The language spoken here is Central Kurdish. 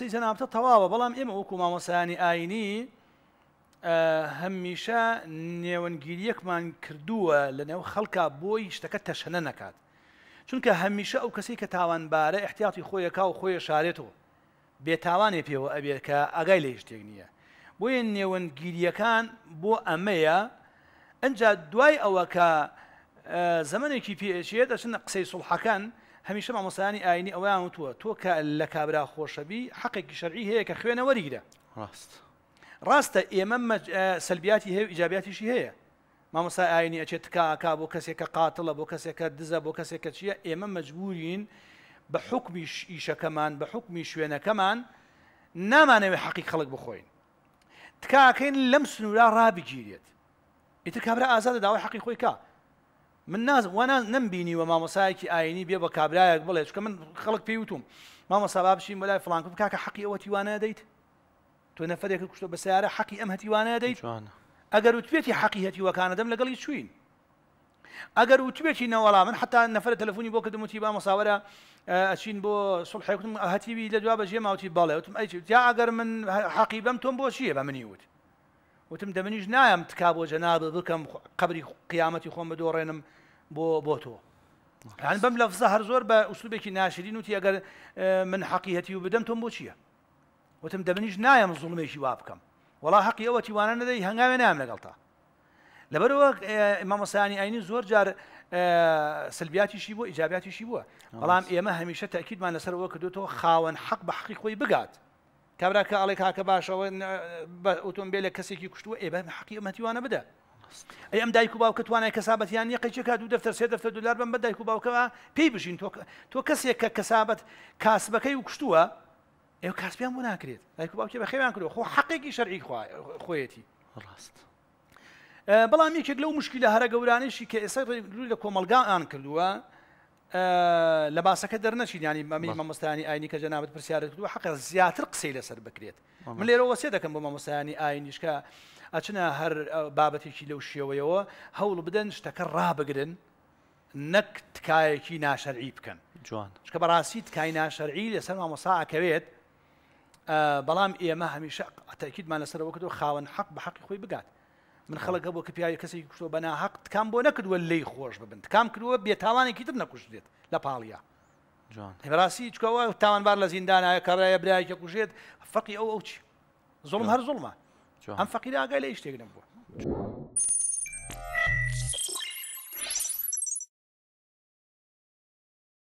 قسەی جەنابتە تەواوە بەڵام ئێمە وەکو مامۆسایانی ئاینی هەمیشە نێوەنگیریەکمان کردووە لە نێو خەڵکە بۆی شتەکە تەشەنە نەکات چونکە هەمیشە ئەو کەسی کە تاوانبارە احتیاتی خۆیەکە و خۆیە شارێتەوە بێتاوانێ پێوە ئەبێت کە ئەگای لە شتێک نییە بۆیە نێوەنگیریەکان بۆ ئەمەیە ئەجا دوای ئەوە کە زمانێکی پێشێت دەچن قسەی سوڵحەکان هەمیشە مامۆسایانی ئاینی ئەویان وتووە تۆ کە لە کابرا خۆشەبی حەقێکی شەرعی هەیە کە خوێنە وەریگرە ڕاست ڕاستە ئێمە سلبیاتی هەیە ئیجاباتیشی هەیە مامۆسا ئاینی ئەچێت تکاکا بۆ کەسێکە قاتڵە بۆ کەسێکە دزە بۆ کەسێکە چییە ئێمە مجبورین بە حکمی ئیشەکەمان بە حکمی شوێنەکەمان نامانەوێت حەقی خەڵک بخۆین تکاکەین لەم سنوورا ڕابگیرێت ئیتر کابرا ئازادە داوای حەقی خۆی کا من ناز وانا نمبینی و مامۆسایەکی ئاینی بێ بە کابرایەک بڵێ چکە من خەڵک پێی وتوم مامۆسا بابشین بەلای فلان کوم کاکە حەقی ئەوە تیوانە دەیت تۆ نەفرێک کوشتۆ بە سیارە حەقی ئەم هەتیوانە دەیت ئەگەر وتوێتی وكان دم لقلي شوين چوین ئەگەر نو ولا من حتى نفر تەلفۆنی بوك دمتي با مصاورة أشين بو سڵ حکم هەتیوی لە دوا بەژێ ماوتی باڵێ وتم ئەی یا من حقي بەم بو بۆ بمنيوت وتم دەمەنیش نایم تکا بۆ جەناب بکەم قيامتي خوم دورينم بو بوتو يعني تۆ یان بەم لەفزە هەر زۆر بە ئوسوبێکی ناشرین آه، من حەقیەتی و بدەم تۆم بۆ چییە وتم دەمەنیش نایم زوڵمێکی وا بکەم وڵا حەقی ئەوە تیوانە نەدەی هەنگاوێ نام لەگەڵ تا لەبەرەوە آه، مامەسانی ئاینی زۆر جار آه، سلبیاتیشی بۆ ئیجاباتیشی بووە نعم. بەڵام ئێمە هەمیشە تاکیدمان لەسەرەوە کردوێتەوە خاوەن حەق خاون حق بحقيقه بگات کابراکە ئاڵێک هاکە باشەوە ئۆتۆمبیلە کەسێکی کوشتووە ئێبە حقیمەتیوانە بدە ئەی ئەم دایک و باوکە توانای کەسابەتیان یەقێکی کا دوو دەفتەر سێ دەفتە دولار بم بە دایک و باوکەوە پێی بژین تۆ کەسێک کە کەسابەت کاسبەکەی و کوشتووە ئێوە کاسپیان بۆ ناکرێت دایک و باوکێ بە خێوان کردو خۆ حقێکی شەرعی خۆیەتی ڕاست. بەڵام یەکێک لەو مشکی لە هەرە گەورانیشی کە ئێستا لە کۆمەلگان کردووە لە باسەکە دەرنەچین ینی مەمی مەمەستانی ئاینی کە جەنابەت پرسیارت کردو حقە زیاتر قسەی لەسەر بکرێت من لێرە وەسێ دەکەم بۆ مەمەستانی ئاینیشکە ئەچنە هەر بابەتێکی لەو شێوەیەوە هەوڵ بدەن شتەکە ڕابگرن نەک تکایەکی ناشەرعی بکەن جوان شکە بەڕاستی تکای ناشەرعی لەسەر مامۆساکەوێت بەڵام ئێمە هەمیشە تەکیدمان لەسەرەوە کردو خاوەن حەق بە حەقی خۆی بگات من خەڵەکە بۆ کە پیاوی کەسی کوشتۆ بەنا حەقت کام بۆ نەکردووە لی خۆش ببن کام کردووە بێتاوانێکی تر نەکوشتێت لە پاڵیا هێبراسی چکەوە تاوانبار لە زیندانایە کەڕایە برایکە کوژێت فەقی ئەو ئەو چی زۆڵم هەر زڵمە ئەم فەقیدا ئاگای لە شتێک نەبووە.